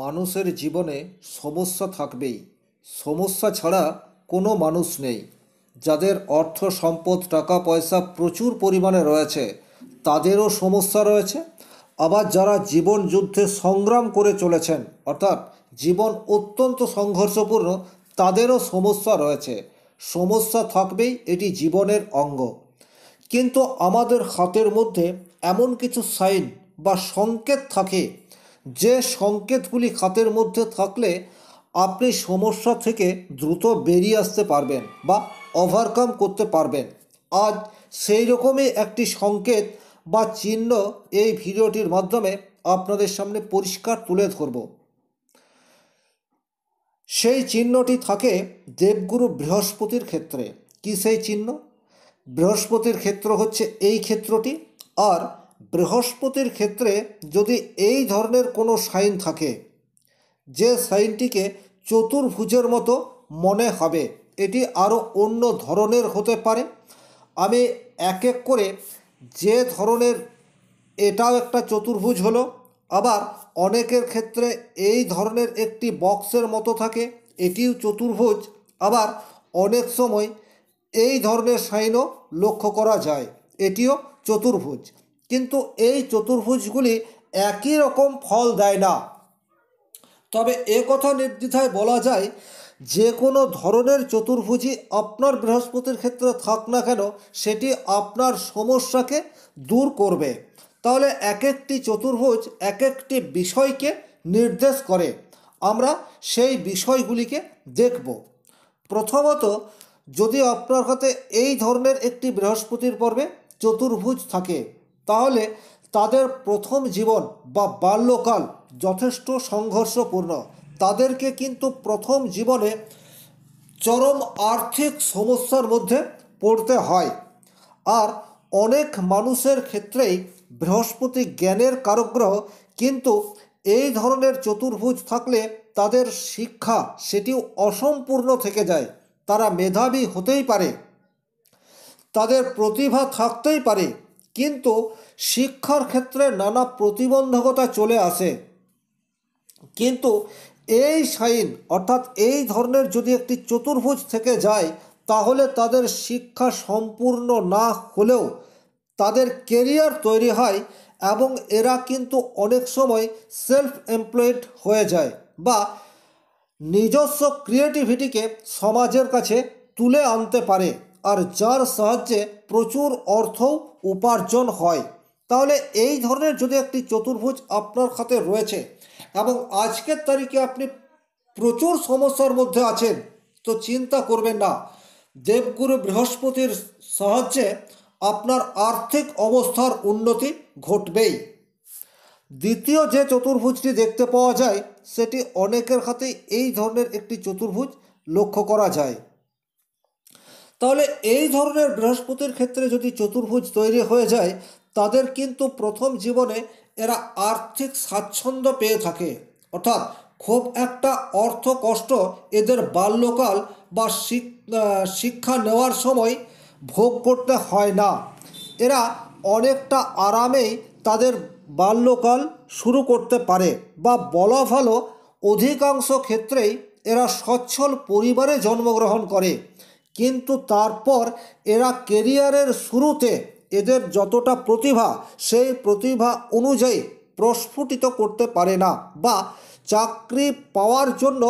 মানুষের জীবনে সমস্যা থাকবেই সমস্যা ছাড়া কোনো মানুষ নেই যাদের অর্থ সম্পদ টাকা পয়সা প্রচুর পরিমাণে রয়েছে তাদেরও সমস্যা রয়েছে আবার যারা জীবন যুদ্ধে সংগ্রাম করে চলেছেন অর্থাৎ জীবন অত্যন্ত সংঘর্ষপূর্ণ তাদেরও সমস্যা রয়েছে সমস্যা থাকবেই এটি জীবনের অঙ্গ কিন্তু আমাদের হাতের মধ্যে এমন কিছু সাইন বা সংকেত থাকে যে সংকেতগুলি খাতের মধ্যে থাকলে আপনি সমস্যা থেকে দ্রুত বেরিয়ে আসতে পারবেন বা ওভারকাম করতে পারবেন আজ সেই রকমই একটি সংকেত বা চিহ্ন এই ভিডিওটির মাধ্যমে আপনাদের সামনে পরিষ্কার তুলে ধরব সেই চিহ্নটি থাকে দেবগুরু বৃহস্পতির ক্ষেত্রে কি সেই চিহ্ন বৃহস্পতির ক্ষেত্র হচ্ছে এই ক্ষেত্রটি আর বৃহস্পতির ক্ষেত্রে যদি এই ধরনের কোনো সাইন থাকে যে সাইনটিকে চতুর্ভুজের মতো মনে হবে এটি আরও অন্য ধরনের হতে পারে আমি এক এক করে যে ধরনের এটাও একটা চতুর্ভুজ হলো আবার অনেকের ক্ষেত্রে এই ধরনের একটি বক্সের মতো থাকে এটিও চতুর্ভুজ আবার অনেক সময় এই ধরনের সাইনও লক্ষ্য করা যায় এটিও চতুর্ভুজ কিন্তু এই চতুর্ভুজগুলি একই রকম ফল দেয় না তবে এ কথা নির্দ্বিধায় বলা যায় যে কোনো ধরনের চতুর্ভুজি আপনার বৃহস্পতির ক্ষেত্রে থাক না কেন সেটি আপনার সমস্যাকে দূর করবে তাহলে এক একটি চতুর্ভুজ এক একটি বিষয়কে নির্দেশ করে আমরা সেই বিষয়গুলিকে দেখব প্রথমত যদি আপনার হাতে এই ধরনের একটি বৃহস্পতির পর্বে চতুর্ভুজ থাকে তাহলে তাদের প্রথম জীবন বা বাল্যকাল যথেষ্ট সংঘর্ষপূর্ণ তাদেরকে কিন্তু প্রথম জীবনে চরম আর্থিক সমস্যার মধ্যে পড়তে হয় আর অনেক মানুষের ক্ষেত্রেই বৃহস্পতি জ্ঞানের কারগ্রহ কিন্তু এই ধরনের চতুর্ভুজ থাকলে তাদের শিক্ষা সেটিও অসম্পূর্ণ থেকে যায় তারা মেধাবী হতেই পারে তাদের প্রতিভা থাকতেই পারে কিন্তু শিক্ষার ক্ষেত্রে নানা প্রতিবন্ধকতা চলে আসে কিন্তু এই সাইন অর্থাৎ এই ধরনের যদি একটি চতুর্ভুজ থেকে যায় তাহলে তাদের শিক্ষা সম্পূর্ণ না হলেও তাদের কেরিয়ার তৈরি হয় এবং এরা কিন্তু অনেক সময় সেলফ এমপ্লয়েড হয়ে যায় বা নিজস্ব ক্রিয়েটিভিটিকে সমাজের কাছে তুলে আনতে পারে আর যার সাহায্যে প্রচুর অর্থ উপার্জন হয় তাহলে এই ধরনের যদি একটি চতুর্ভুজ আপনার হাতে রয়েছে এবং আজকের তারিখে আপনি প্রচুর সমস্যার মধ্যে আছেন তো চিন্তা করবেন না দেবগুরু বৃহস্পতির সাহায্যে আপনার আর্থিক অবস্থার উন্নতি ঘটবেই দ্বিতীয় যে চতুর্ভুজটি দেখতে পাওয়া যায় সেটি অনেকের হাতে এই ধরনের একটি চতুর্ভুজ লক্ষ্য করা যায় তাহলে এই ধরনের বৃহস্পতির ক্ষেত্রে যদি চতুর্ভুজ তৈরি হয়ে যায় তাদের কিন্তু প্রথম জীবনে এরা আর্থিক স্বাচ্ছন্দ্য পেয়ে থাকে অর্থাৎ খুব একটা অর্থ কষ্ট এদের বাল্যকাল বা শিক্ষা নেওয়ার সময় ভোগ করতে হয় না এরা অনেকটা আরামেই তাদের বাল্যকাল শুরু করতে পারে বা বলা ভালো অধিকাংশ ক্ষেত্রেই এরা সচ্ছল পরিবারে জন্মগ্রহণ করে কিন্তু তারপর এরা কেরিয়ারের শুরুতে এদের যতটা প্রতিভা সেই প্রতিভা অনুযায়ী প্রস্ফুটিত করতে পারে না বা চাকরি পাওয়ার জন্য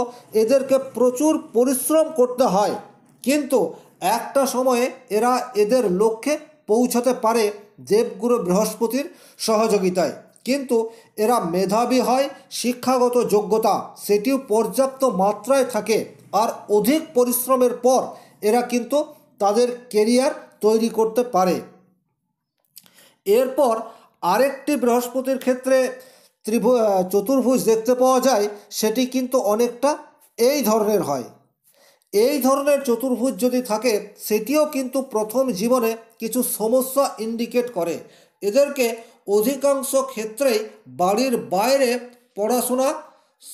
এদেরকে প্রচুর পরিশ্রম করতে হয় কিন্তু একটা সময়ে এরা এদের লক্ষ্যে পৌঁছাতে পারে দেবগুরু বৃহস্পতির সহযোগিতায় কিন্তু এরা মেধাবী হয় শিক্ষাগত যোগ্যতা সেটিও পর্যাপ্ত মাত্রায় থাকে আর অধিক পরিশ্রমের পর এরা কিন্তু তাদের কেরিয়ার তৈরি করতে পারে এরপর আরেকটি বৃহস্পতির ক্ষেত্রে ত্রিভু চতুর্ভুজ দেখতে পাওয়া যায় সেটি কিন্তু অনেকটা এই ধরনের হয় এই ধরনের চতুর্ভুজ যদি থাকে সেটিও কিন্তু প্রথম জীবনে কিছু সমস্যা ইন্ডিকেট করে এদেরকে অধিকাংশ ক্ষেত্রেই বাড়ির বাইরে পড়াশোনা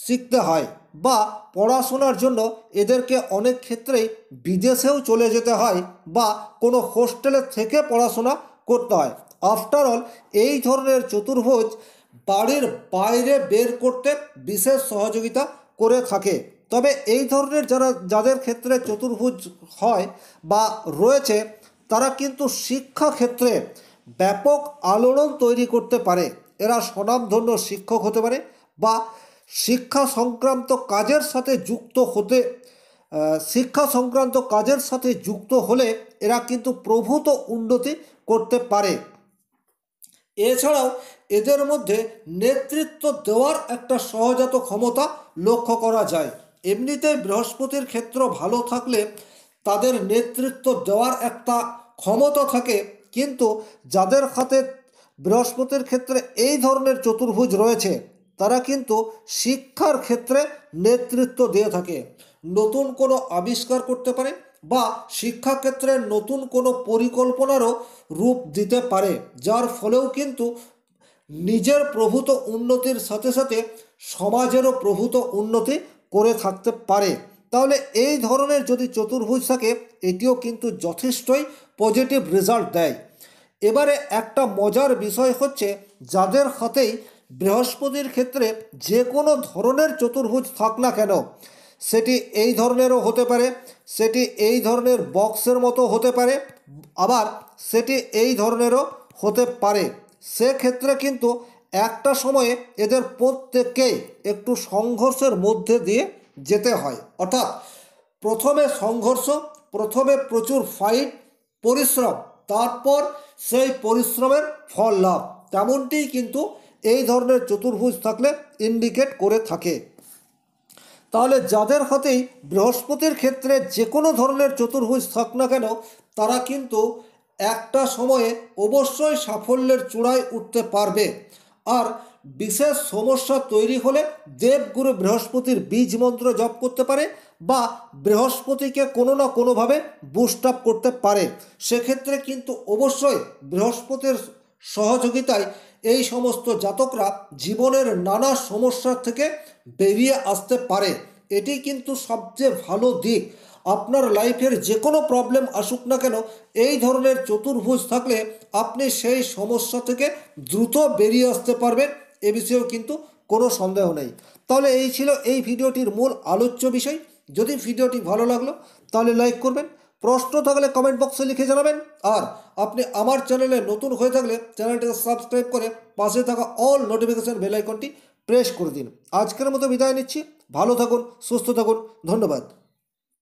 শিখতে হয় বা পড়াশোনার জন্য এদেরকে অনেক ক্ষেত্রেই বিদেশেও চলে যেতে হয় বা কোনো হোস্টেলে থেকে পড়াশোনা করতে হয় আফটার অল এই ধরনের চতুর্ভুজ বাড়ির বাইরে বের করতে বিশেষ সহযোগিতা করে থাকে তবে এই ধরনের যারা যাদের ক্ষেত্রে চতুর্ভুজ হয় বা রয়েছে তারা কিন্তু শিক্ষা ক্ষেত্রে ব্যাপক আলোড়ন তৈরি করতে পারে এরা স্বনামধন্য শিক্ষক হতে পারে বা শিক্ষা সংক্রান্ত কাজের সাথে যুক্ত হতে শিক্ষা সংক্রান্ত কাজের সাথে যুক্ত হলে এরা কিন্তু প্রভূত উন্নতি করতে পারে এছাড়াও এদের মধ্যে নেতৃত্ব দেওয়ার একটা সহজাত ক্ষমতা লক্ষ্য করা যায় এমনিতে বৃহস্পতির ক্ষেত্র ভালো থাকলে তাদের নেতৃত্ব দেওয়ার একটা ক্ষমতা থাকে কিন্তু যাদের হাতে বৃহস্পতির ক্ষেত্রে এই ধরনের চতুর্ভুজ রয়েছে তারা কিন্তু শিক্ষার ক্ষেত্রে নেতৃত্ব দিয়ে থাকে নতুন কোনো আবিষ্কার করতে পারে বা শিক্ষাক্ষেত্রে নতুন কোনো পরিকল্পনারও রূপ দিতে পারে যার ফলেও কিন্তু নিজের প্রভূত উন্নতির সাথে সাথে সমাজেরও প্রভূত উন্নতি করে থাকতে পারে তাহলে এই ধরনের যদি চতুর্ভুজ থাকে এটিও কিন্তু যথেষ্টই পজিটিভ রেজাল্ট দেয় এবারে একটা মজার বিষয় হচ্ছে যাদের হাতেই বৃহস্পতির ক্ষেত্রে যে কোনো ধরনের চতুর্ভুজ থাক না কেন সেটি এই ধরনেরও হতে পারে সেটি এই ধরনের বক্সের মতো হতে পারে আবার সেটি এই ধরনেরও হতে পারে সেক্ষেত্রে কিন্তু একটা সময়ে এদের প্রত্যেককেই একটু সংঘর্ষের মধ্যে দিয়ে যেতে হয় অর্থাৎ প্রথমে সংঘর্ষ প্রথমে প্রচুর ফাইট পরিশ্রম তারপর সেই পরিশ্রমের ফল লাভ তেমনটি কিন্তু এই ধরনের চতুর্ভুজ থাকলে ইন্ডিকেট করে থাকে তাহলে যাদের হাতেই বৃহস্পতির ক্ষেত্রে যে কোনো ধরনের চতুর্ভুজ থাক না কেন তারা কিন্তু একটা সময়ে অবশ্যই সাফল্যের চূড়ায় উঠতে পারবে আর বিশেষ সমস্যা তৈরি হলে দেবগুরু বৃহস্পতির বীজ মন্ত্র জপ করতে পারে বা বৃহস্পতিকে কোনো না কোনোভাবে বুস্ট আপ করতে পারে সেক্ষেত্রে কিন্তু অবশ্যই বৃহস্পতির সহযোগিতায় এই সমস্ত জাতকরা জীবনের নানা সমস্যার থেকে বেরিয়ে আসতে পারে এটি কিন্তু সবচেয়ে ভালো দিক আপনার লাইফের যে কোনো প্রবলেম আসুক না কেন এই ধরনের চতুর্ভুজ থাকলে আপনি সেই সমস্যা থেকে দ্রুত বেরিয়ে আসতে পারবেন এ বিষয়েও কিন্তু কোনো সন্দেহ নেই তাহলে এই ছিল এই ভিডিওটির মূল আলোচ্য বিষয় যদি ভিডিওটি ভালো লাগলো তাহলে লাইক করবেন প্রশ্ন থাকলে কমেন্ট বক্সে লিখে জানাবেন আর আপনি আমার চ্যানেলে নতুন হয়ে থাকলে চ্যানেলটিকে সাবস্ক্রাইব করে পাশে থাকা অল নোটিফিকেশান বেলাইকনটি প্রেস করে দিন আজকের মতো বিদায় নিচ্ছি ভালো থাকুন সুস্থ থাকুন ধন্যবাদ